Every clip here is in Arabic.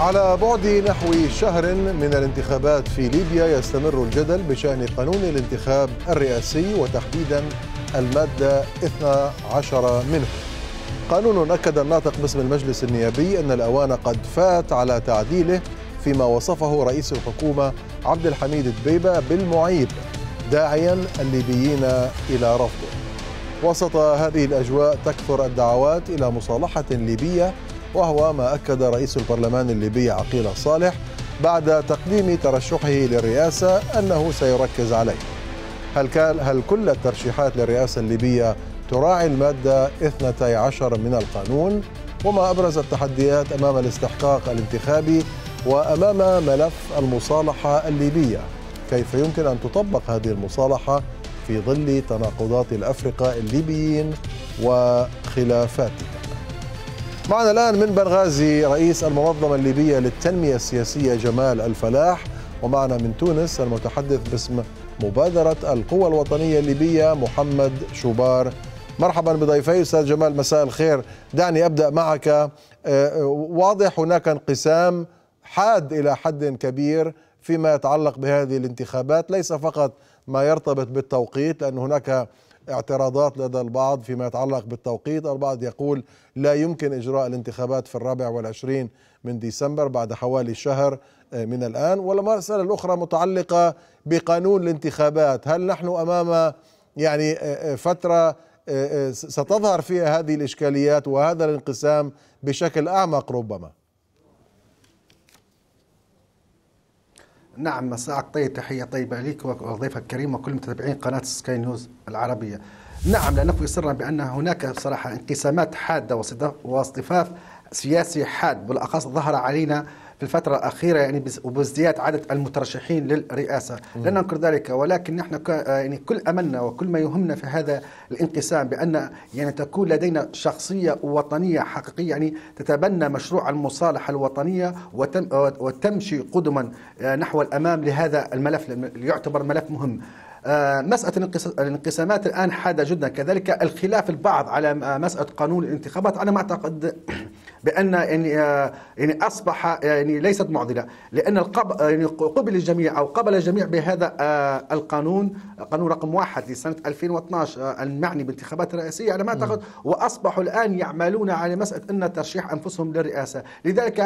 على بعد نحو شهر من الانتخابات في ليبيا يستمر الجدل بشأن قانون الانتخاب الرئاسي وتحديدا المادة 12 منه قانون أكد الناطق باسم المجلس النيابي أن الأوان قد فات على تعديله فيما وصفه رئيس الحكومة عبد الحميد الدبيبة بالمعيب داعيا الليبيين إلى رفضه وسط هذه الأجواء تكثر الدعوات إلى مصالحة ليبية وهو ما أكد رئيس البرلمان الليبي عقيل صالح بعد تقديم ترشحه للرئاسة أنه سيركز عليه هل, هل كل الترشيحات للرئاسة الليبية تراعي المادة 12 من القانون وما أبرز التحديات أمام الاستحقاق الانتخابي وأمام ملف المصالحة الليبية كيف يمكن أن تطبق هذه المصالحة في ظل تناقضات الأفرقاء الليبيين وخلافاتهم معنا الآن من بنغازي رئيس المنظمة الليبية للتنمية السياسية جمال الفلاح ومعنا من تونس المتحدث باسم مبادرة القوى الوطنية الليبية محمد شوبار مرحبا بضيفي أستاذ جمال مساء الخير دعني أبدأ معك آه، واضح هناك انقسام حاد إلى حد كبير فيما يتعلق بهذه الانتخابات ليس فقط ما يرتبط بالتوقيت لأن هناك اعتراضات لدى البعض فيما يتعلق بالتوقيت البعض يقول لا يمكن إجراء الانتخابات في الرابع والعشرين من ديسمبر بعد حوالي شهر آه، من الآن والمسألة الأخرى متعلقة بقانون الانتخابات هل نحن أمام يعني آه، آه، فترة ستظهر فيها هذه الإشكاليات وهذا الانقسام بشكل أعمق ربما نعم مساء طيب تحية طيبة لك وضيفك الكريم وكل متابعين قناة سكاي نيوز العربية نعم نكفي سرا بأن هناك صراحة انقسامات حادة واصطفاف سياسي حاد بالأخص ظهر علينا في الفترة الأخيرة يعني وبازدياد عدد المترشحين للرئاسة لا ننكر ذلك ولكن نحن آه، يعني كل أملنا وكل ما يهمنا في هذا الانقسام بأن يعني تكون لدينا شخصية وطنية حقيقية يعني تتبنى مشروع المصالحة الوطنية وتم آه، وتمشي قدما آه، نحو الأمام لهذا الملف يعتبر ملف مهم مسألة الانقسامات الآن حادة جدا كذلك الخلاف البعض على مسألة قانون الانتخابات أنا ما أعتقد بان يعني آه، يعني اصبح آه، يعني ليست معضله لان القب يعني قبل الجميع او قبل الجميع بهذا آه، القانون قانون رقم واحد لسنه 2012 المعني بالانتخابات الرئاسيه على ما نعم. اعتقد واصبحوا الان يعملون على مساله ان ترشيح انفسهم للرئاسه لذلك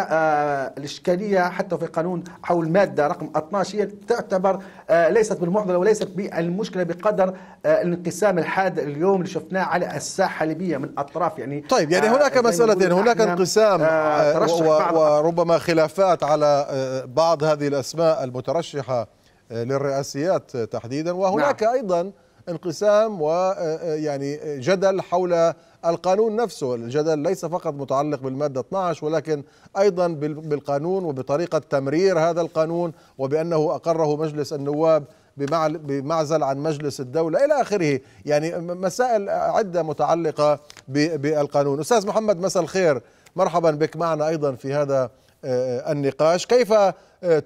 الاشكاليه حتى في قانون او الماده رقم 12 هي تعتبر ليست بالمعضله وليست بالمشكله بقدر الانقسام الحاد اليوم اللي شفناه على الساحه الليبيه من اطراف يعني طيب يعني هناك مسالتين هناك نعم. انقسام آه، آه، وربما خلافات على آه، بعض هذه الاسماء المترشحه للرئاسيات تحديدا وهناك نعم. ايضا انقسام ويعني جدل حول القانون نفسه الجدل ليس فقط متعلق بالمادة 12 ولكن أيضا بالقانون وبطريقة تمرير هذا القانون وبأنه أقره مجلس النواب بمعزل عن مجلس الدولة إلى آخره يعني مسائل عدة متعلقة بالقانون أستاذ محمد مساء الخير مرحبا بك معنا أيضا في هذا آه، النقاش كيف آه،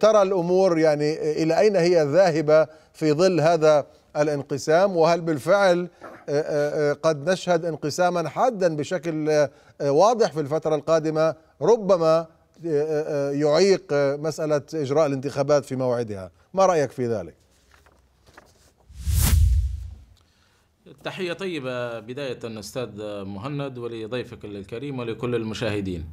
ترى الأمور يعني آه، إلى أين هي ذاهبة في ظل هذا الانقسام وهل بالفعل قد نشهد انقساما حادا بشكل واضح في الفترة القادمة ربما يعيق مسألة إجراء الانتخابات في موعدها ما رأيك في ذلك؟ تحية طيبة بداية أستاذ مهند ولضيفك الكريم ولكل المشاهدين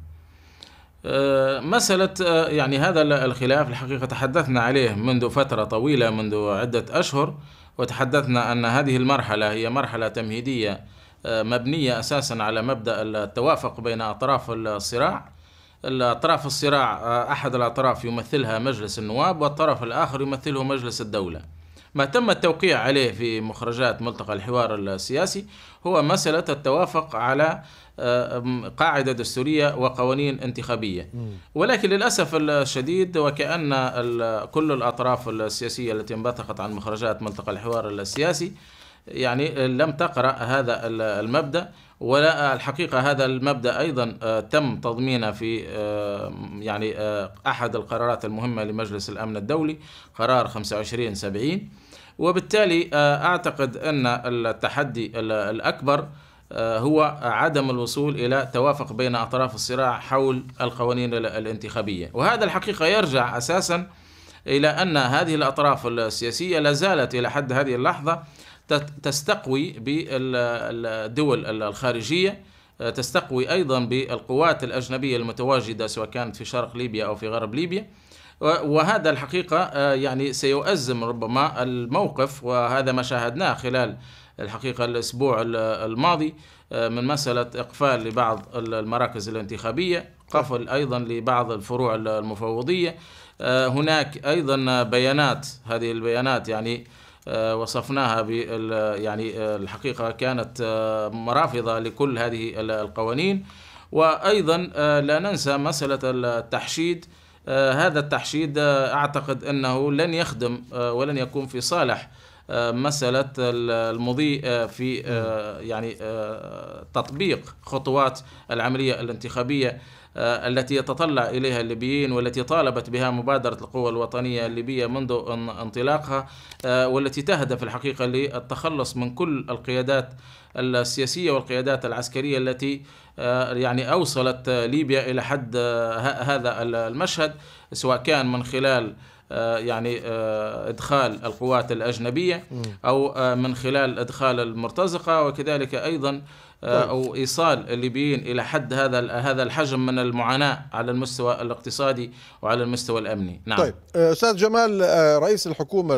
آه، مسألة آه، يعني هذا الخلاف الحقيقة تحدثنا عليه منذ فترة طويلة منذ عدة أشهر وتحدثنا أن هذه المرحلة هي مرحلة تمهيدية آه، مبنية أساسا على مبدأ التوافق بين أطراف الصراع الأطراف الصراع أحد الأطراف يمثلها مجلس النواب والطرف الآخر يمثله مجلس الدولة ما تم التوقيع عليه في مخرجات ملتقى الحوار السياسي هو مسألة التوافق على آه، قاعدة دستورية وقوانين انتخابية ولكن للأسف الشديد وكأن كل الأطراف السياسية التي انبثقت عن مخرجات ملتقى الحوار السياسي يعني لم تقرأ هذا المبدأ ولا الحقيقة هذا المبدأ أيضا آه، تم تضمينه في آه، يعني أحد القرارات المهمة لمجلس الأمن الدولي قرار 25 70 وبالتالي آه، أعتقد أن التحدي الأكبر آه، هو عدم الوصول الى توافق بين اطراف الصراع حول القوانين الانتخابيه، وهذا الحقيقه يرجع اساسا الى ان هذه الاطراف السياسيه لا زالت الى حد هذه اللحظه تستقوي بالدول الخارجيه آه، تستقوي ايضا بالقوات الاجنبيه المتواجده سواء كانت في شرق ليبيا او في غرب ليبيا. وهذا الحقيقة آه، يعني سيؤزم ربما الموقف وهذا ما شاهدناه خلال الحقيقة الأسبوع الماضي آه، من مسألة إقفال لبعض المراكز الانتخابية قفل أيضا لبعض الفروع المفوضية آه، هناك أيضا بيانات هذه البيانات يعني وصفناها بال يعني الحقيقة كانت مرافضة لكل هذه القوانين وأيضا لا ننسى مسألة التحشيد آه، هذا التحشيد آه، أعتقد أنه لن يخدم آه، ولن يكون في صالح مسألة المضي في يعني تطبيق خطوات العملية الانتخابية آه، التي يتطلع إليها الليبيين والتي طالبت بها مبادرة القوى الوطنية الليبية منذ انطلاقها آه، والتي تهدف الحقيقة للتخلص من كل القيادات السياسية والقيادات العسكرية التي آه، يعني أوصلت ليبيا إلى حد هذا المشهد سواء كان من خلال يعني ادخال القوات الاجنبيه او من خلال ادخال المرتزقه وكذلك ايضا طيب. او ايصال الليبيين الى حد هذا هذا الحجم من المعاناه على المستوى الاقتصادي وعلى المستوى الامني نعم طيب آه، استاذ جمال آه، رئيس الحكومه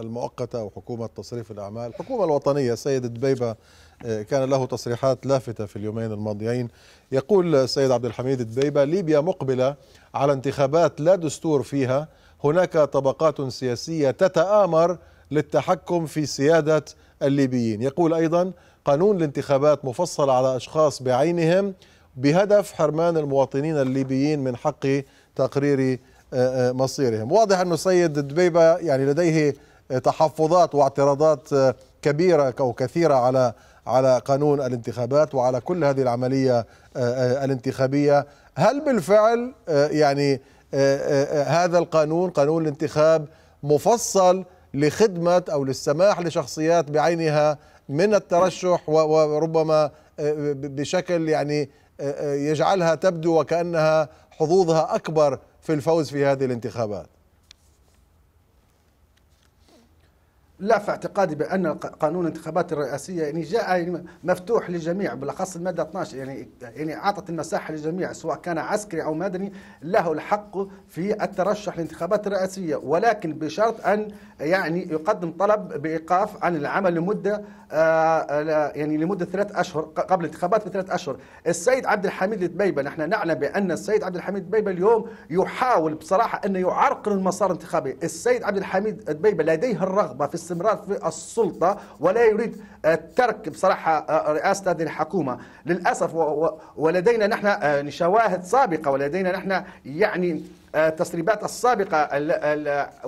المؤقته وحكومه تصريف الاعمال الحكومه الوطنيه السيد دبيبه آه، كان له تصريحات لافته في اليومين الماضيين يقول السيد عبد الحميد دبيبه ليبيا مقبله على انتخابات لا دستور فيها هناك طبقات سياسيه تتآمر للتحكم في سياده الليبيين يقول ايضا قانون الانتخابات مفصل على أشخاص بعينهم بهدف حرمان المواطنين الليبيين من حق تقرير آه، آه، مصيرهم واضح أن السيد دبيبة يعني لديه آه، تحفظات واعتراضات كبيرة أو كثيرة على على قانون الانتخابات وعلى كل هذه العملية الانتخابية هل بالفعل يعني هذا القانون قانون الانتخاب مفصل لخدمة أو للسماح لشخصيات بعينها من الترشح وربما آه، بشكل يعني آه، آه، يجعلها تبدو وكأنها حظوظها أكبر في الفوز في هذه الانتخابات لا في اعتقادي بان قانون الانتخابات الرئاسيه يعني جاء يعني مفتوح للجميع بالاخص الماده 12 يعني يعني اعطت المساحه للجميع سواء كان عسكري او مدني له الحق في الترشح للانتخابات الرئاسيه ولكن بشرط ان يعني يقدم طلب بايقاف عن العمل لمده آه، يعني لمده ثلاث اشهر قبل الانتخابات بثلاث اشهر السيد عبد الحميد البيبه نحن نعلم بان السيد عبد الحميد البيبه اليوم يحاول بصراحه انه يعرقل المسار الانتخابي السيد عبد الحميد البيبه لديه الرغبه في استمرار في السلطه ولا يريد آه، ترك بصراحه آه، رئاسه هذه الحكومه للاسف ولدينا نحن شواهد سابقه ولدينا نحن يعني آه، التسريبات السابقة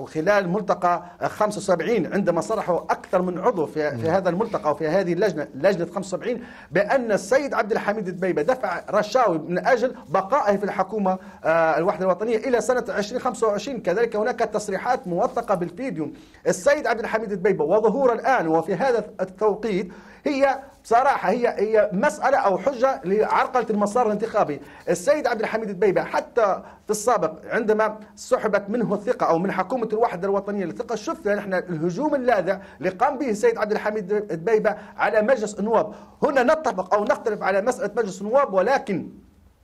خلال ملتقى 75 آه، عندما صرحوا أكثر من عضو في هذا الملتقى وفي هذه اللجنة لجنة 75 بأن السيد عبد الحميد دبيبة دفع رشاوي من أجل بقائه في الحكومة آه، الوحدة الوطنية إلى سنة 2025 كذلك هناك تصريحات موثقة بالفيديو السيد عبد الحميد دبيبة وظهوره الآن وفي هذا التوقيت هي بصراحه هي هي مساله او حجه لعرقله المسار الانتخابي، السيد عبد الحميد البيبه حتى في السابق عندما سحبت منه الثقه او من حكومه الوحده الوطنيه الثقه شفنا نحن الهجوم اللاذع اللي قام به السيد عبد الحميد البيبه على مجلس النواب، هنا نتفق او نختلف على مساله مجلس النواب ولكن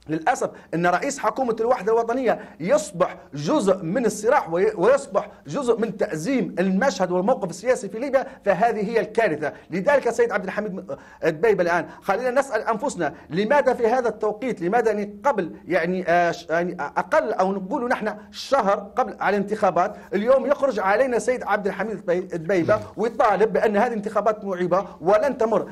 للأسف أن رئيس حكومة الوحدة الوطنية يصبح جزء من الصراع ويصبح جزء من تأزيم المشهد والموقف السياسي في ليبيا فهذه هي الكارثة لذلك السيد عبد الحميد دبيبة الآن خلينا نسأل أنفسنا لماذا في هذا التوقيت لماذا يعني قبل يعني, آه، يعني أقل أو نقول نحن شهر قبل على الانتخابات اليوم يخرج علينا السيد عبد الحميد دبيبة ويطالب بأن هذه انتخابات معيبة ولن تمر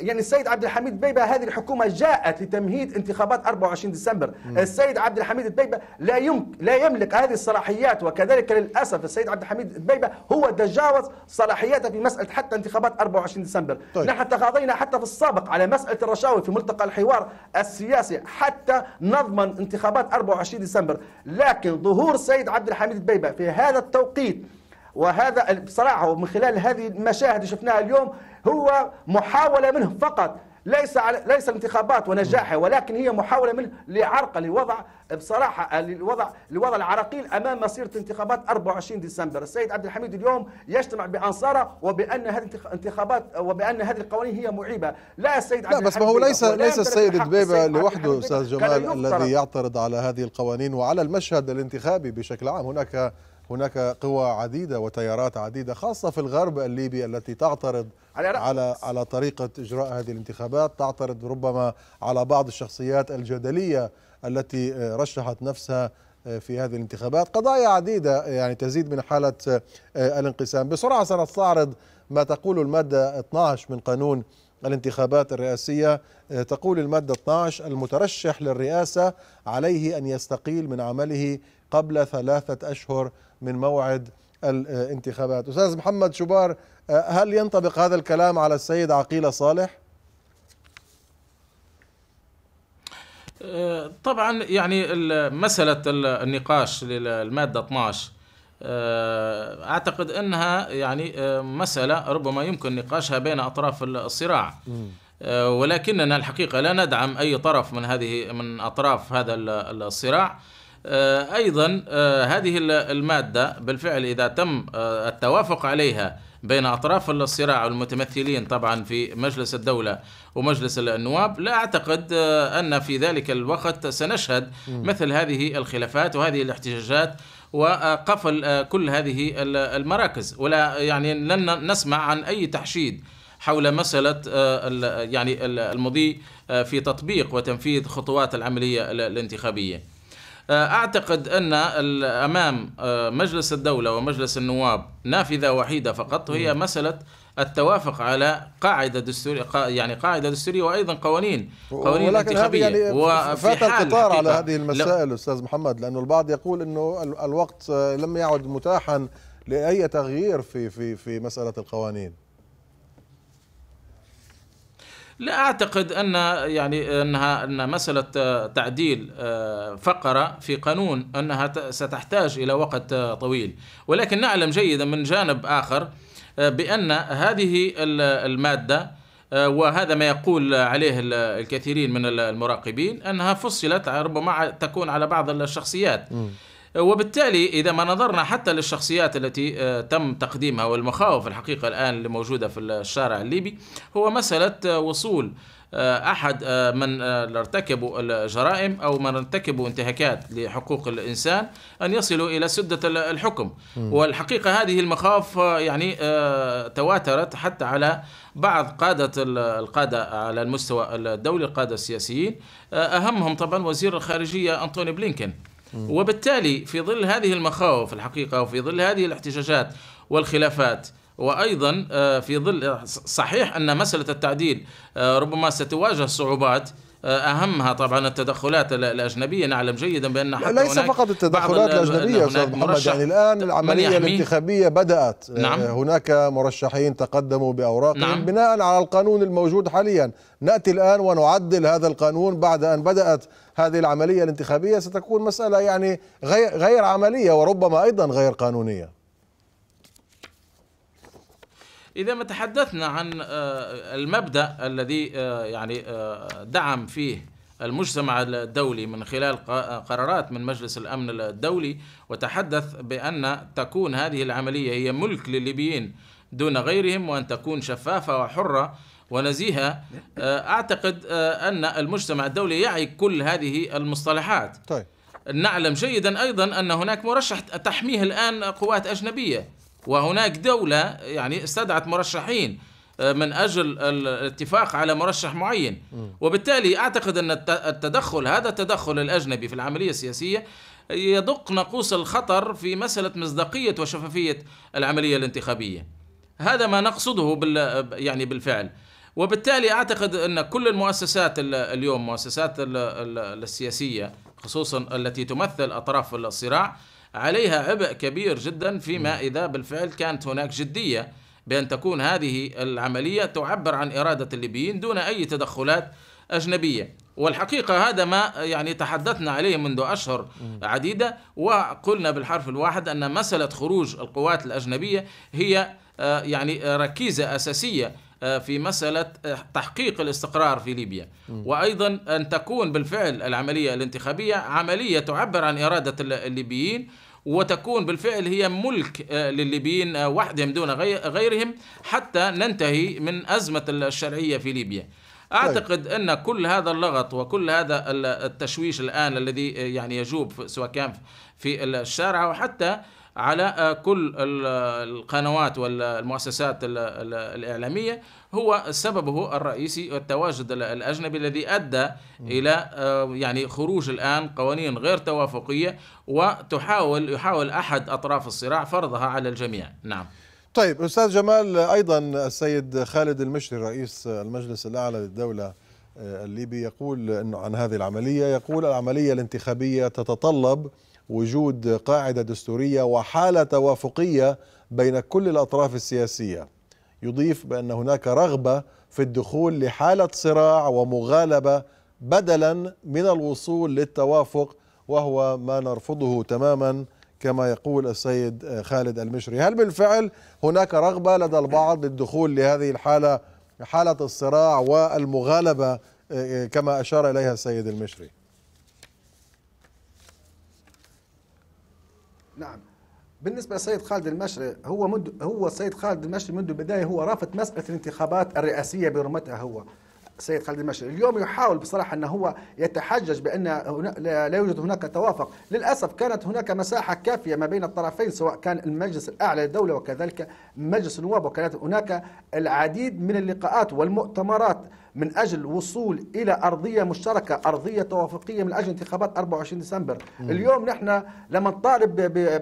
يعني السيد عبد الحميد البيبة هذه الحكومة جاءت لتمهيد انتخابات 24 ديسمبر م. السيد عبد الحميد البيبة لا يمكن لا يملك هذه الصلاحيات وكذلك للأسف السيد عبد الحميد البيبة هو تجاوز صلاحياته في مسألة حتى انتخابات 24 ديسمبر طيب. نحن تغاضينا حتى في السابق على مسألة الرشاوي في ملتقى الحوار السياسي حتى نضمن انتخابات 24 ديسمبر لكن ظهور السيد عبد الحميد البيبة في هذا التوقيت وهذا بصراحة ومن خلال هذه المشاهد اللي شفناها اليوم هو محاولة منه فقط ليس على ليس الانتخابات ونجاحها ولكن هي محاوله منه لعرقله وضع بصراحه الوضع آه، الوضع العراقيل امام مسيره انتخابات 24 ديسمبر السيد عبد الحميد اليوم يجتمع بانصاره وبان هذه الانتخابات وبان هذه القوانين هي معيبه لا السيد عبد لا بس ما هو ليس ليس السيد دبيبه لوحده استاذ جمال الذي يعترض على هذه القوانين وعلى المشهد الانتخابي بشكل عام هناك هناك قوى عديدة وتيارات عديدة خاصة في الغرب الليبي التي تعترض على على, على طريقة إجراء هذه الانتخابات تعترض ربما على بعض الشخصيات الجدلية التي آه، رشحت نفسها آه، في هذه الانتخابات قضايا عديدة يعني تزيد من حالة آه، الانقسام بسرعة سنستعرض ما تقول المادة 12 من قانون الانتخابات الرئاسية تقول المادة 12 المترشح للرئاسة عليه أن يستقيل من عمله قبل ثلاثة أشهر من موعد الانتخابات أستاذ محمد شبار هل ينطبق هذا الكلام على السيد عقيلة صالح؟ آه، طبعا يعني مسألة النقاش للمادة 12 آه، أعتقد أنها يعني آه، مسألة ربما يمكن نقاشها بين أطراف الصراع ولكننا الحقيقة لا ندعم أي طرف من هذه من أطراف هذا الصراع أيضا هذه المادة بالفعل إذا تم التوافق عليها بين أطراف الصراع والمتمثلين طبعا في مجلس الدولة ومجلس النواب لا أعتقد آه، أن في ذلك الوقت سنشهد مثل هذه الخلافات وهذه الاحتجاجات وقفل آه، كل هذه المراكز ولا يعني لن نسمع عن أي تحشيد حول مسألة آه، يعني المضي في تطبيق وتنفيذ خطوات العملية الانتخابية آه، أعتقد أن أمام آه، مجلس الدولة ومجلس النواب نافذة وحيدة فقط وهي مسألة التوافق على قاعده دستوريه يعني قاعده دستوريه وايضا قوانين قوانين ولكن هذه يعني فات القطار على هذه المسائل استاذ محمد لانه البعض يقول انه الوقت آه، لم يعد متاحا لاي تغيير في في في مساله القوانين لا اعتقد ان يعني انها ان مساله آه، تعديل آه، فقره في قانون انها ستحتاج الى وقت آه، طويل ولكن نعلم جيدا من جانب اخر بان هذه الماده وهذا ما يقول عليه الكثيرين من المراقبين انها فصلت ربما تكون على بعض الشخصيات م. وبالتالي إذا ما نظرنا حتى للشخصيات التي آه، تم تقديمها والمخاوف الحقيقة الآن اللي موجودة في الشارع الليبي هو مسألة آه، وصول آه، احد من ارتكبوا الجرائم او من ارتكبوا انتهاكات لحقوق الانسان ان يصلوا الى سده الحكم والحقيقه هذه المخاوف يعني تواترت حتى على بعض قاده القاده على المستوى الدولي القاده السياسيين اهمهم طبعا وزير الخارجيه انطوني بلينكن وبالتالي في ظل هذه المخاوف الحقيقة وفي ظل هذه الاحتجاجات والخلافات وأيضا آه، في ظل صحيح أن مسألة التعديل آه، ربما ستواجه صعوبات آه، اهمها طبعا التدخلات الاجنبيه نعلم جيدا بان حتى ليس فقط التدخلات الاجنبيه استاذ محمد يعني الان العمليه الانتخابيه بدات آه، نعم هناك مرشحين تقدموا باوراقهم نعم بناء على القانون الموجود حاليا ناتي الان ونعدل هذا القانون بعد ان بدات هذه العمليه الانتخابيه ستكون مساله يعني غير غير عمليه وربما ايضا غير قانونيه إذا ما تحدثنا عن آه، المبدأ الذي آه، يعني آه، دعم فيه المجتمع الدولي من خلال قرارات من مجلس الأمن الدولي وتحدث بأن تكون هذه العملية هي ملك للليبيين دون غيرهم وأن تكون شفافة وحرة ونزيهة أعتقد أن المجتمع الدولي يعي كل هذه المصطلحات طيب. نعلم جيدا أيضا أن هناك مرشح تحميه الآن قوات أجنبية وهناك دولة يعني استدعت مرشحين آه، من اجل الاتفاق على مرشح معين وبالتالي اعتقد ان التدخل هذا التدخل الاجنبي في العمليه السياسيه يدق ناقوس الخطر في مساله مصداقيه وشفافيه العمليه الانتخابيه هذا ما نقصده بال يعني بالفعل وبالتالي اعتقد ان كل المؤسسات اليوم مؤسسات السياسيه خصوصا التي تمثل اطراف الصراع عليها عبء كبير جدا فيما إذا بالفعل كانت هناك جدية بأن تكون هذه العملية تعبر عن إرادة الليبيين دون أي تدخلات أجنبية والحقيقة هذا ما يعني تحدثنا عليه منذ أشهر عديدة وقلنا بالحرف الواحد أن مسألة خروج القوات الأجنبية هي آه، يعني آه، ركيزة أساسية آه، في مسألة آه، تحقيق الاستقرار في ليبيا وأيضا أن تكون بالفعل العملية الانتخابية عملية تعبر عن إرادة الليبيين وتكون بالفعل هي ملك آه، للليبيين وحدهم دون غيرهم حتى ننتهي من أزمة الشرعية في ليبيا طيب. اعتقد ان كل هذا اللغط وكل هذا التشويش الان الذي يعني يجوب سواء كان في الشارع وحتى على آه، كل القنوات والمؤسسات الإعلامية هو سببه الرئيسي التواجد الأجنبي الذي أدى إلى آه، يعني خروج الآن قوانين غير توافقية وتحاول يحاول أحد أطراف الصراع فرضها على الجميع نعم طيب أستاذ جمال أيضا السيد خالد المشري رئيس المجلس الأعلى للدولة آه، الليبي يقول عن هذه العملية يقول العملية الانتخابية تتطلب وجود قاعدة دستورية وحالة توافقية بين كل الأطراف السياسية يضيف بأن هناك رغبة في الدخول لحالة صراع ومغالبة بدلا من الوصول للتوافق وهو ما نرفضه تماما كما يقول السيد خالد المشري هل بالفعل هناك رغبة لدى البعض للدخول لهذه الحالة حالة الصراع والمغالبة إيه، كما أشار إليها السيد المشري نعم بالنسبة للسيد خالد المشري هو منذ هو السيد خالد المشري منذ البداية هو رافض مسألة الانتخابات الرئاسية برمتها هو السيد خالد المشري اليوم يحاول بصراحة أن هو يتحجج بأن لا يوجد هناك توافق للأسف كانت هناك مساحة كافية ما بين الطرفين سواء كان المجلس الأعلى للدولة وكذلك مجلس النواب وكانت هناك العديد من اللقاءات والمؤتمرات من أجل وصول إلى أرضية مشتركة أرضية توافقية من أجل انتخابات 24 ديسمبر مم. اليوم نحن لما نطالب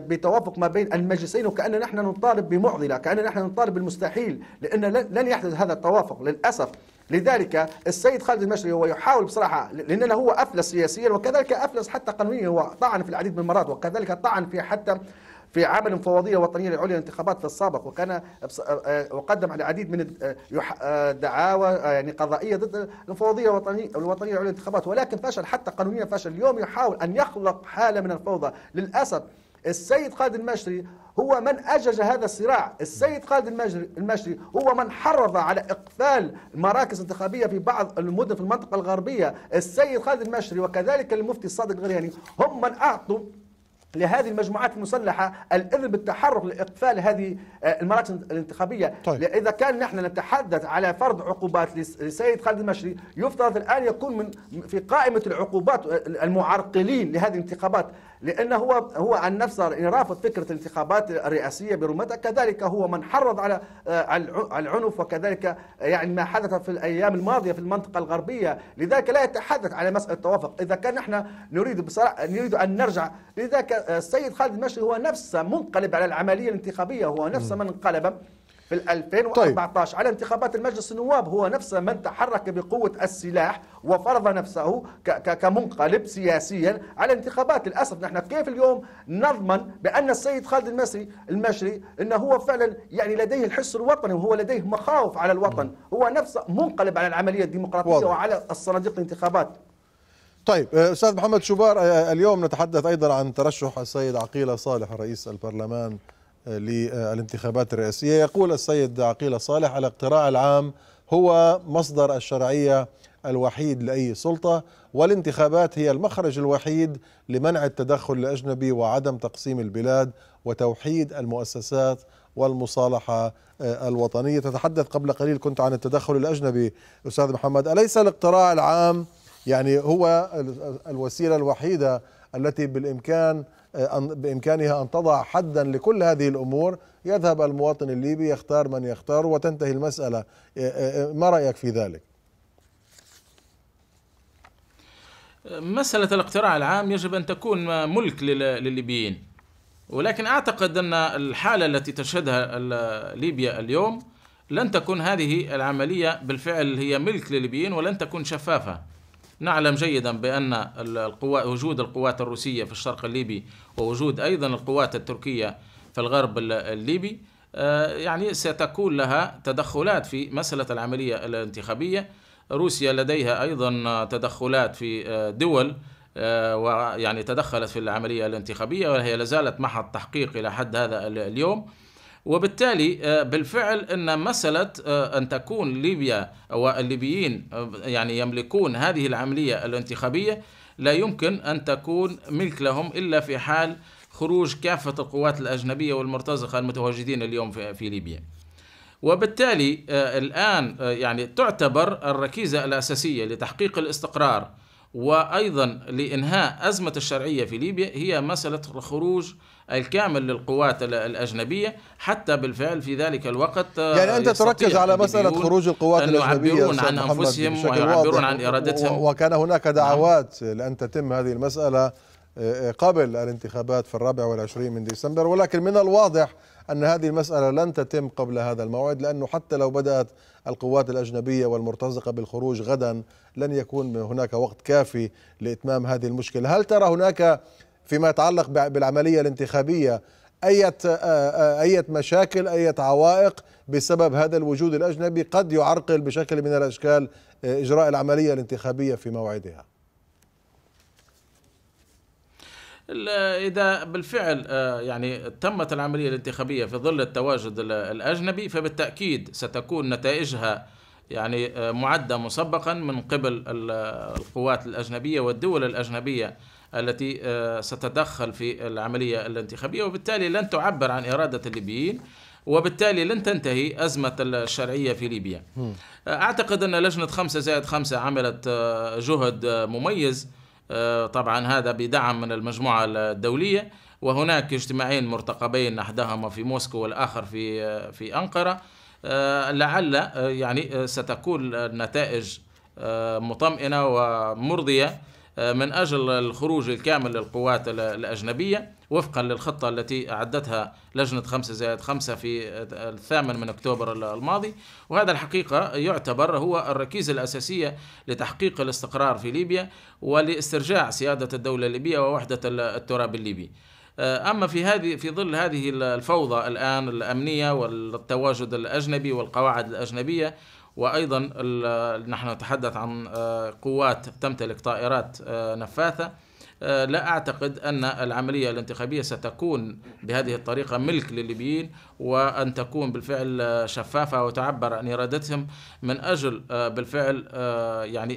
بتوافق ما بين المجلسين وكأن نحن نطالب بمعضلة كأن نحن نطالب بالمستحيل لأن لن يحدث هذا التوافق للأسف لذلك السيد خالد المشري هو يحاول بصراحة لأننا هو أفلس سياسيا وكذلك أفلس حتى قانونيا هو طعن في العديد من المرات وكذلك طعن في حتى في عمل مفوضية وطنية لعليا الانتخابات في السابق وكان وقدم آه، آه، العديد من الدعاوى آه، يعني قضائية ضد المفوضية الوطنية الوطنية لعليا الانتخابات ولكن فشل حتى قانونيا فشل اليوم يحاول أن يخلق حالة من الفوضى للأسف السيد خالد المشري هو من أجج هذا الصراع السيد خالد المشري هو من حرض على إقفال مراكز انتخابية في بعض المدن في المنطقة الغربية السيد خالد المشري وكذلك المفتي الصادق غرياني هم من أعطوا لهذه المجموعات المسلحة الإذن بالتحرك لإقفال هذه آه، المرات الانتخابية طيب. إذا كان نحن نتحدث على فرض عقوبات لسيد خالد المشري يفترض الآن يكون من في قائمة العقوبات آه، المعرقلين لهذه الانتخابات لأنه هو هو عن نفسه رافض فكرة الانتخابات الرئاسية برمتها كذلك هو من حرض على آه، العنف وكذلك آه، يعني ما حدث في الأيام الماضية في المنطقة الغربية لذلك لا يتحدث على مسألة التوافق إذا كان نحن نريد بصراحة نريد أن نرجع لذلك آه، السيد خالد المشري هو نفسه منقلب على العملية الانتخابية هو نفسه من انقلب في 2014 طيب. على انتخابات المجلس النواب هو نفسه من تحرك بقوة السلاح وفرض نفسه كمنقلب سياسيا على انتخابات للأسف نحن كيف اليوم نضمن بأن السيد خالد المصري المشري أنه هو فعلا يعني لديه الحس الوطني وهو لديه مخاوف على الوطن هو نفسه منقلب على العملية الديمقراطية واضح. وعلى الصناديق الانتخابات طيب آه، استاذ محمد شوبار آه، اليوم نتحدث ايضا عن ترشح السيد عقيله صالح رئيس البرلمان للانتخابات الرئاسية يقول السيد عقيل صالح الاقتراع العام هو مصدر الشرعية الوحيد لأي سلطة والانتخابات هي المخرج الوحيد لمنع التدخل الأجنبي وعدم تقسيم البلاد وتوحيد المؤسسات والمصالحة آه، الوطنية تتحدث قبل قليل كنت عن التدخل الأجنبي أستاذ محمد أليس الاقتراع العام يعني هو الوسيلة الوحيدة التي بالإمكان آه، بإمكانها أن تضع حدا لكل هذه الأمور يذهب المواطن الليبي يختار من يختار وتنتهي المسألة آه، آه، ما رأيك في ذلك؟ مسألة الاقتراع العام يجب أن تكون ملك للليبيين ولكن أعتقد أن الحالة التي تشهدها ليبيا اليوم لن تكون هذه العملية بالفعل هي ملك للليبيين ولن تكون شفافة نعلم جيدا بأن القوات وجود القوات الروسية في الشرق الليبي ووجود أيضا القوات التركية في الغرب الليبي آه، يعني ستكون لها تدخلات في مسألة العملية الانتخابية روسيا لديها أيضا تدخلات في آه، دول آه، ويعني تدخلت في العملية الانتخابية وهي لازالت محط تحقيق إلى حد هذا اليوم وبالتالي آه، بالفعل ان مساله آه، ان تكون ليبيا والليبيين آه، يعني يملكون هذه العمليه الانتخابيه لا يمكن ان تكون ملك لهم الا في حال خروج كافه القوات الاجنبيه والمرتزقه المتواجدين اليوم في ليبيا. وبالتالي الان يعني تعتبر الركيزه الاساسيه لتحقيق الاستقرار وأيضا لإنهاء أزمة الشرعية في ليبيا هي مسألة الخروج الكامل للقوات الأجنبية حتى بالفعل في ذلك الوقت آه، يعني أنت تركز على مسألة خروج القوات أن الأجنبية يعبرون عن أنفسهم ويعبرون عن إرادتهم وكان هناك نعم. دعوات لأن تتم هذه المسألة آه، آه، قبل الانتخابات في الرابع والعشرين من ديسمبر ولكن من الواضح أن هذه المسألة لن تتم قبل هذا الموعد لأنه حتى لو بدأت القوات الأجنبية والمرتزقة بالخروج غدا لن يكون هناك وقت كافي لإتمام هذه المشكلة هل ترى هناك فيما يتعلق بالعملية الانتخابية أية أية مشاكل أية عوائق بسبب هذا الوجود الأجنبي قد يعرقل بشكل من الأشكال إجراء العملية الانتخابية في موعدها إذا بالفعل آه، يعني تمت العملية الانتخابية في ظل التواجد الأجنبي فبالتأكيد ستكون نتائجها يعني آه، معدة مسبقا من قبل القوات الأجنبية والدول الأجنبية التي آه، ستتدخل في العملية الانتخابية وبالتالي لن تعبر عن إرادة الليبيين وبالتالي لن تنتهي أزمة الشرعية في ليبيا أعتقد أن لجنة 5 زائد 5 عملت جهد مميز آه، طبعا هذا بدعم من المجموعة الدولية وهناك اجتماعين مرتقبين أحدهما في موسكو والآخر في آه، في أنقرة آه، لعل يعني ستكون النتائج مطمئنة ومرضية من أجل الخروج الكامل للقوات الأجنبية وفقا للخطة التي أعدتها لجنة خمسة زائد خمسة في الثامن من أكتوبر الماضي وهذا الحقيقة يعتبر هو الركيزة الأساسية لتحقيق الاستقرار في ليبيا ولاسترجاع سيادة الدولة الليبية ووحدة التراب الليبي آه، اما في هذه في ظل هذه الفوضى الان الامنيه والتواجد الاجنبي والقواعد الاجنبيه وايضا نحن نتحدث عن آه، قوات تمتلك طائرات آه، نفاثه آه، لا أعتقد أن العملية الانتخابية ستكون بهذه الطريقة ملك للليبيين وأن تكون بالفعل شفافة وتعبر عن إرادتهم من أجل آه، بالفعل آه، يعني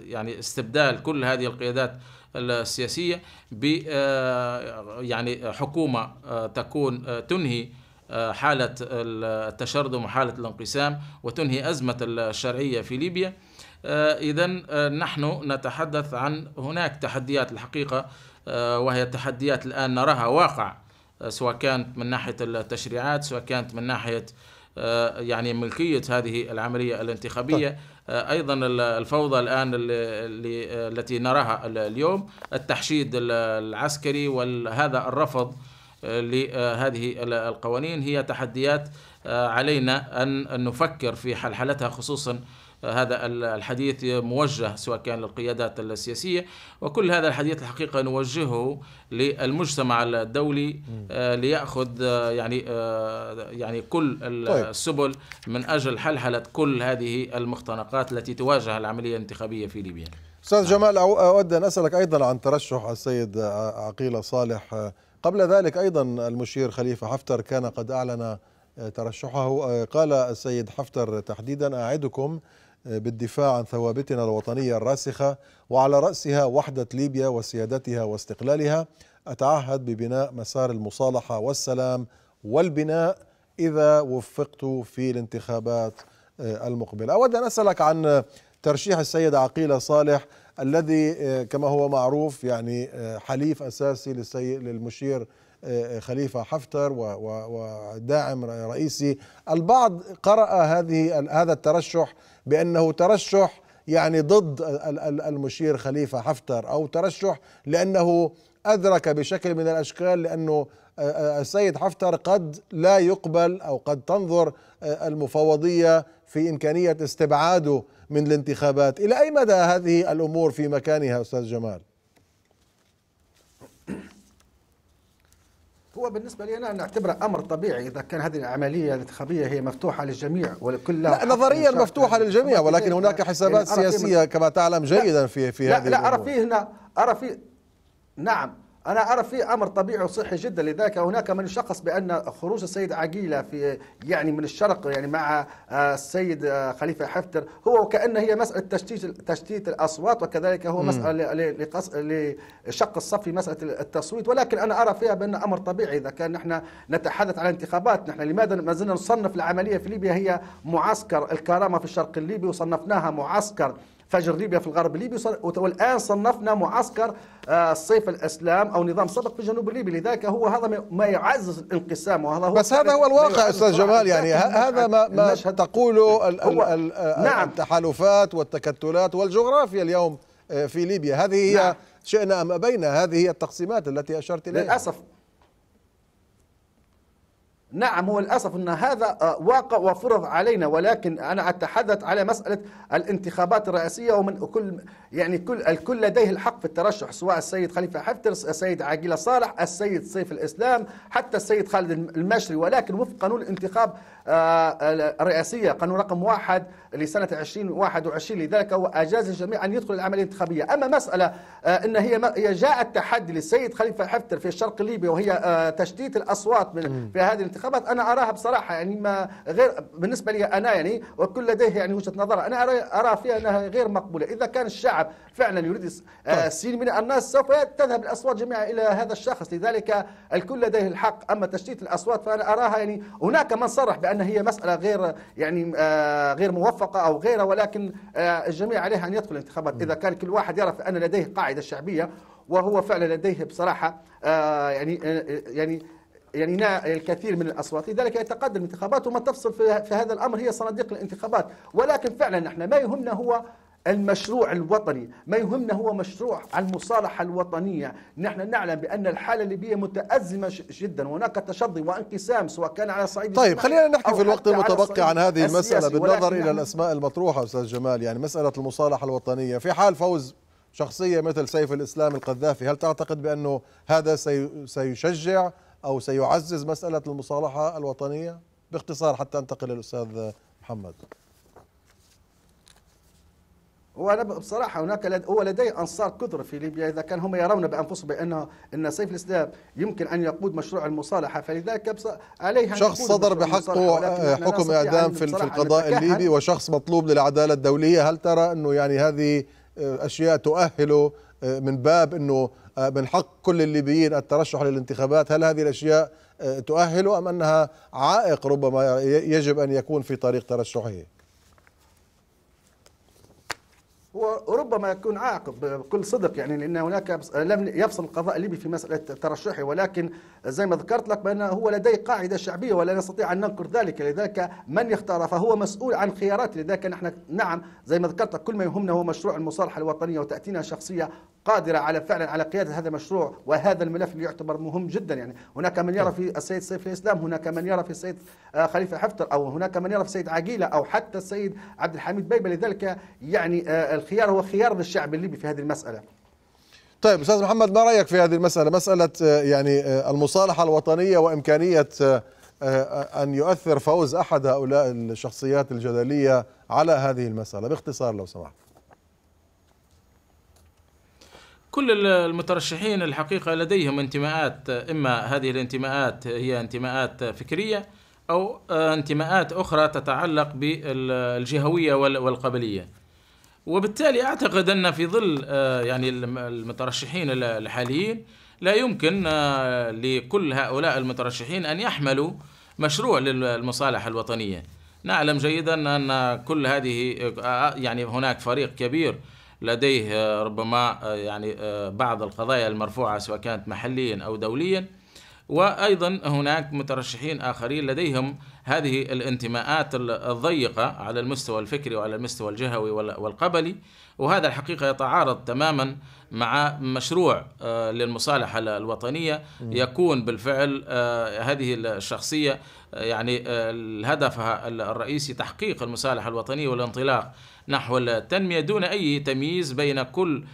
يعني استبدال كل هذه القيادات السياسية ب يعني حكومة تكون تنهي حالة التشرذم وحالة الانقسام وتنهي أزمة الشرعية في ليبيا آه، إذا آه، نحن نتحدث عن هناك تحديات الحقيقة آه، وهي تحديات الآن نراها واقع سواء كانت من ناحية التشريعات سواء كانت من ناحية يعني ملكية هذه العملية الانتخابية طيب. أيضا الفوضى الآن التي نراها اليوم التحشيد العسكري وهذا الرفض لهذه القوانين هي تحديات علينا أن نفكر في حلحلتها خصوصا هذا الحديث موجه سواء كان للقيادات السياسية وكل هذا الحديث الحقيقة نوجهه للمجتمع الدولي آه، ليأخذ آه، يعني آه، يعني كل طيب. السبل من أجل حلحلة كل هذه المختنقات التي تواجه العملية الانتخابية في ليبيا استاذ نعم. جمال اود ان اسالك ايضا عن ترشح السيد عقيله صالح قبل ذلك ايضا المشير خليفه حفتر كان قد اعلن ترشحه قال السيد حفتر تحديدا اعدكم بالدفاع عن ثوابتنا الوطنية الراسخة وعلى رأسها وحدة ليبيا وسيادتها واستقلالها أتعهد ببناء مسار المصالحة والسلام والبناء إذا وفقت في الانتخابات آه، المقبلة أود أن أسألك عن ترشيح السيد عقيلة صالح الذي آه، كما هو معروف يعني آه، حليف أساسي للمشير خليفة حفتر وداعم رئيسي البعض قرأ هذه هذا الترشح بأنه ترشح يعني ضد المشير خليفة حفتر أو ترشح لأنه أدرك بشكل من الأشكال لأنه آه، آه، السيد حفتر قد لا يقبل أو قد تنظر آه، المفوضية في إمكانية استبعاده من الانتخابات إلى أي مدى هذه الأمور في مكانها أستاذ جمال؟ هو بالنسبه لي انا نعتبره امر طبيعي اذا كان هذه العمليه الانتخابيه هي مفتوحه للجميع ولكل لا نظريا مفتوحه للجميع ولكن هناك يعني حسابات سياسيه كما تعلم جيدا في في هذه لا ارى فيه هنا ارى فيه نعم أنا أعرف في أمر طبيعي وصحي جدا لذلك هناك من شخص بأن خروج السيد عقيلة في يعني من الشرق يعني مع آه، السيد آه، خليفة حفتر هو وكأن هي مسألة تشتيت تشتيت الأصوات وكذلك هو مسألة لشق الصف في مسألة التصويت ولكن أنا أرى فيها بأن أمر طبيعي إذا كان نحن نتحدث عن انتخابات نحن لماذا ما زلنا نصنف العملية في ليبيا هي معسكر الكرامة في الشرق الليبي وصنفناها معسكر فجر ليبيا في الغرب الليبي والآن صنفنا معسكر الصيف آه، الأسلام أو نظام صدق في الجنوب الليبي لذلك هو هذا ما يعزز الانقسام وهذا هو بس هذا هو الواقع أستاذ جمال يعني هذا ما, ما تقوله ال الـ الـ نعم التحالفات والتكتلات والجغرافيا اليوم آه، في ليبيا هذه هي نعم شئنا أم أبينا هذه هي التقسيمات التي أشرت إليها للأسف نعم هو للأسف أن هذا آه، واقع وفرض علينا ولكن أنا أتحدث على مسألة الانتخابات الرئاسية ومن كل يعني كل الكل لديه الحق في الترشح سواء السيد خليفة حفتر السيد عقيلة صالح السيد سيف الإسلام حتى السيد خالد المشري ولكن وفق قانون الانتخاب آه، الرئاسية قانون رقم واحد لسنة 2021 لذلك هو أجاز الجميع أن يدخل العملية الانتخابية أما مسألة آه، أن هي هي التحدي للسيد خليفة حفتر في الشرق الليبي وهي آه، تشتيت الأصوات من في هذه الانتخابات أنا أراها بصراحة يعني ما غير بالنسبة لي أنا يعني وكل لديه يعني وجهة نظر أنا أرى فيها أنها غير مقبولة إذا كان الشعب فعلا يريد طيب. سين من الناس سوف تذهب الأصوات جميعا إلى هذا الشخص لذلك الكل لديه الحق أما تشتيت الأصوات فأنا أراها يعني هناك من صرح بأن لأن هي مسألة غير يعني آه، غير موفقة أو غيرها ولكن آه، الجميع عليه أن يدخل الانتخابات إذا كان كل واحد يعرف أن لديه قاعدة شعبية وهو فعلا لديه بصراحة آه، يعني،, يعني يعني يعني نا الكثير من الاصوات لذلك يتقدم الانتخابات وما تفصل في هذا الامر هي صناديق الانتخابات ولكن فعلا نحن ما يهمنا هو المشروع الوطني ما يهمنا هو مشروع المصالحة الوطنية نحن نعلم بأن الحالة الليبية متأزمة جدا هناك تشظي وانقسام سواء كان على صعيد طيب خلينا نحكي في الوقت المتبقي عن هذه المسألة بالنظر إلى الأسماء المطروحة أستاذ جمال يعني مسألة المصالحة الوطنية في حال فوز شخصية مثل سيف الإسلام القذافي هل تعتقد بأنه هذا سيشجع أو سيعزز مسألة المصالحة الوطنية باختصار حتى أنتقل للأستاذ محمد وانا بصراحه هناك لد... هو لدي انصار كثر في ليبيا اذا كان هم يرون بانفسهم بان ان سيف الاسلام يمكن ان يقود مشروع المصالحه فلذلك بص... عليه شخص صدر بحقه حكم اعدام في, في القضاء الليبي وشخص مطلوب للعداله الدوليه هل ترى انه يعني هذه آه، اشياء تؤهله آه، من باب انه آه، من حق كل الليبيين الترشح للانتخابات هل هذه الاشياء تؤهله ام انها عائق ربما يجب ان يكون في طريق ترشحه هو ربما يكون عاقب بكل صدق يعني لان هناك لم يفصل القضاء الليبي في مساله ترشحه ولكن زي ما ذكرت لك بان هو لديه قاعده شعبيه ولا نستطيع ان ننكر ذلك لذلك من يختار فهو مسؤول عن خياراته لذلك نحن نعم زي ما ذكرت كل ما يهمنا هو مشروع المصالحه الوطنيه وتاتينا شخصيه قادره على فعلا على قياده هذا المشروع وهذا الملف اللي يعتبر مهم جدا يعني هناك من يرى في السيد سيف الاسلام هناك من يرى في السيد آه، خليفه حفتر او هناك من يرى في السيد عقيله او حتى السيد عبد الحميد بيبه لذلك يعني آه، الخيار هو خيار للشعب الليبي في هذه المسألة طيب أستاذ محمد ما رأيك في هذه المسألة مسألة آه، يعني آه، المصالحة الوطنية وإمكانية آه، أن يؤثر فوز أحد هؤلاء الشخصيات الجدلية على هذه المسألة باختصار لو سمحت كل المترشحين الحقيقة لديهم انتماءات إما هذه الانتماءات هي انتماءات فكرية أو انتماءات أخرى تتعلق بالجهوية والقبلية وبالتالي اعتقد ان في ظل آه، يعني المترشحين الحاليين لا يمكن آه، لكل هؤلاء المترشحين ان يحملوا مشروع للمصالحه الوطنيه. نعلم جيدا ان كل هذه آه، يعني هناك فريق كبير لديه ربما يعني بعض القضايا المرفوعه سواء كانت محليا او دوليا وايضا هناك مترشحين اخرين لديهم هذه الانتماءات الضيقه على المستوى الفكري وعلى المستوى الجهوي والقبلي وهذا الحقيقه يتعارض تماما مع مشروع آه، للمصالحه الوطنيه يكون بالفعل آه، هذه الشخصيه آه، يعني هدفها الرئيسي تحقيق المصالحه الوطنيه والانطلاق نحو التنميه دون اي تمييز بين كل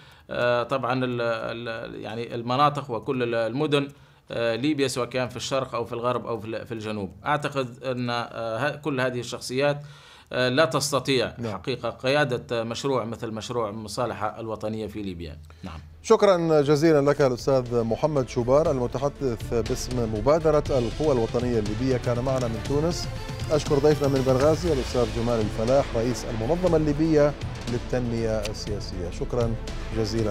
طبعا يعني المناطق وكل المدن آه، ليبيا سواء كان في الشرق أو في الغرب أو في الجنوب أعتقد أن آه، كل هذه الشخصيات آه، لا تستطيع نعم. حقيقة قيادة مشروع مثل مشروع المصالحة الوطنية في ليبيا نعم شكرا جزيلا لك الأستاذ محمد شوبار المتحدث باسم مبادرة القوى الوطنية الليبية كان معنا من تونس أشكر ضيفنا من بنغازي الأستاذ جمال الفلاح رئيس المنظمة الليبية للتنمية السياسية شكرا جزيلا